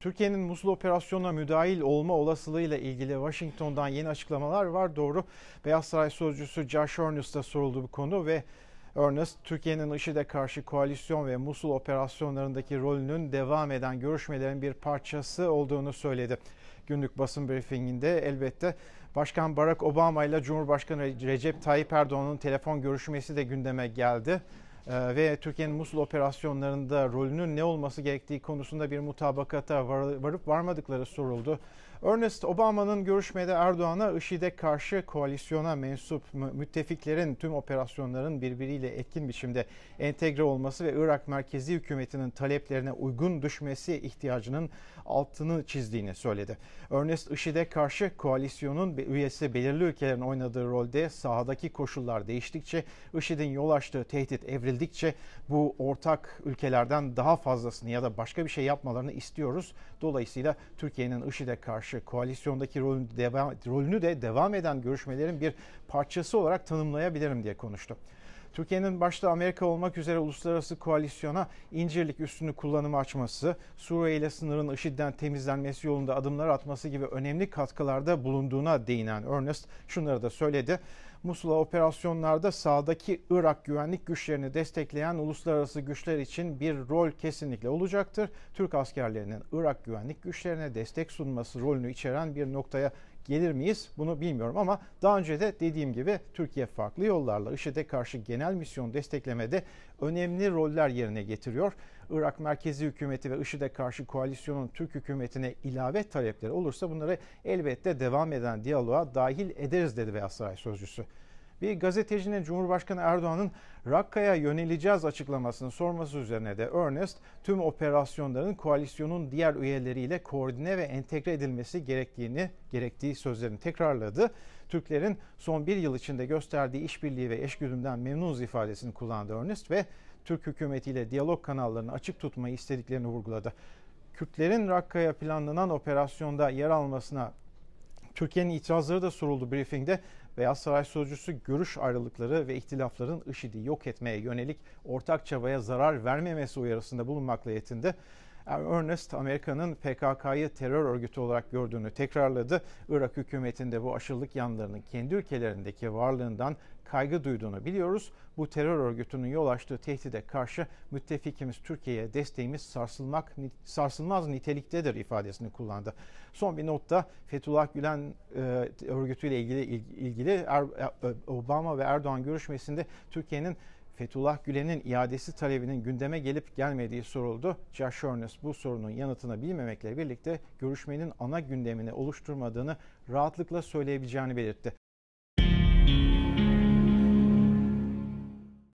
Türkiye'nin Musul operasyonuna müdahil olma olasılığıyla ilgili Washington'dan yeni açıklamalar var. Doğru Beyaz Saray Sözcüsü Josh Earnest'a soruldu bu konu ve Earnest Türkiye'nin IŞİD'e karşı koalisyon ve Musul operasyonlarındaki rolünün devam eden görüşmelerin bir parçası olduğunu söyledi. Günlük basın briefinginde elbette Başkan Barack Obama ile Cumhurbaşkanı Recep Tayyip Erdoğan'ın telefon görüşmesi de gündeme geldi. Ee, ve Türkiye'nin Musul operasyonlarında rolünün ne olması gerektiği konusunda bir mutabakata varıp varmadıkları soruldu. Ernest Obama'nın görüşmede Erdoğan'a IŞİD'e karşı koalisyona mensup müttefiklerin tüm operasyonların birbiriyle etkin biçimde entegre olması ve Irak merkezi hükümetinin taleplerine uygun düşmesi ihtiyacının altını çizdiğini söyledi. Ernest IŞİD'e karşı koalisyonun üyesi belirli ülkelerin oynadığı rolde sahadaki koşullar değiştikçe, IŞİD'in yol açtığı tehdit evrildikçe bu ortak ülkelerden daha fazlasını ya da başka bir şey yapmalarını istiyoruz. Dolayısıyla Türkiye'nin IŞİD'e karşı karşı koalisyondaki rolünü, devam, rolünü de devam eden görüşmelerin bir parçası olarak tanımlayabilirim diye konuştu. Türkiye'nin başta Amerika olmak üzere uluslararası koalisyona incirlik üstünü kullanımı açması, Suriye ile sınırın IŞİD'den temizlenmesi yolunda adımlar atması gibi önemli katkılarda bulunduğuna değinen Ernest şunları da söyledi. Musul'a operasyonlarda sağdaki Irak güvenlik güçlerini destekleyen uluslararası güçler için bir rol kesinlikle olacaktır. Türk askerlerinin Irak güvenlik güçlerine destek sunması rolünü içeren bir noktaya gelir miyiz bunu bilmiyorum ama daha önce de dediğim gibi Türkiye farklı yollarla IŞİD'e karşı genel misyon desteklemede önemli roller yerine getiriyor. Irak merkezi hükümeti ve IŞİD'e karşı koalisyonun Türk hükümetine ilave talepleri olursa bunları elbette devam eden diyaloğa dahil ederiz dedi Beyaz Saray sözcüsü. Bir gazetecinin Cumhurbaşkanı Erdoğan'ın Rakka'ya yöneleceğiz açıklamasını sorması üzerine de Ernest tüm operasyonların koalisyonun diğer üyeleriyle koordine ve entegre edilmesi gerektiğini gerektiği sözlerini tekrarladı. Türklerin son bir yıl içinde gösterdiği işbirliği ve eşgüdümden memnunuz ifadesini kullandı Ernest ve Türk hükümetiyle diyalog kanallarını açık tutmayı istediklerini vurguladı. Kürtlerin Rakka'ya planlanan operasyonda yer almasına Türkiye'nin itirazları da soruldu briefingde. Veya Saray Sözcüsü görüş ayrılıkları ve ihtilafların IŞİD'i yok etmeye yönelik ortak çabaya zarar vermemesi uyarısında bulunmakla yetindi. Ernest Amerika'nın PKK'yı terör örgütü olarak gördüğünü tekrarladı. Irak hükümetinde bu aşırılık yanlarının kendi ülkelerindeki varlığından kaygı duyduğunu biliyoruz. Bu terör örgütünün yol açtığı tehdide karşı müttefikimiz Türkiye'ye desteğimiz sarsılmak sarsılmaz niteliktedir ifadesini kullandı. Son bir notta Fethullah Gülen e, örgütüyle ilgili ilgili er, e, Obama ve Erdoğan görüşmesinde Türkiye'nin Fethullah Gülen'in iadesi talebinin gündeme gelip gelmediği soruldu. Josh Earnest bu sorunun yanıtını bilmemekle birlikte görüşmenin ana gündemini oluşturmadığını rahatlıkla söyleyebileceğini belirtti.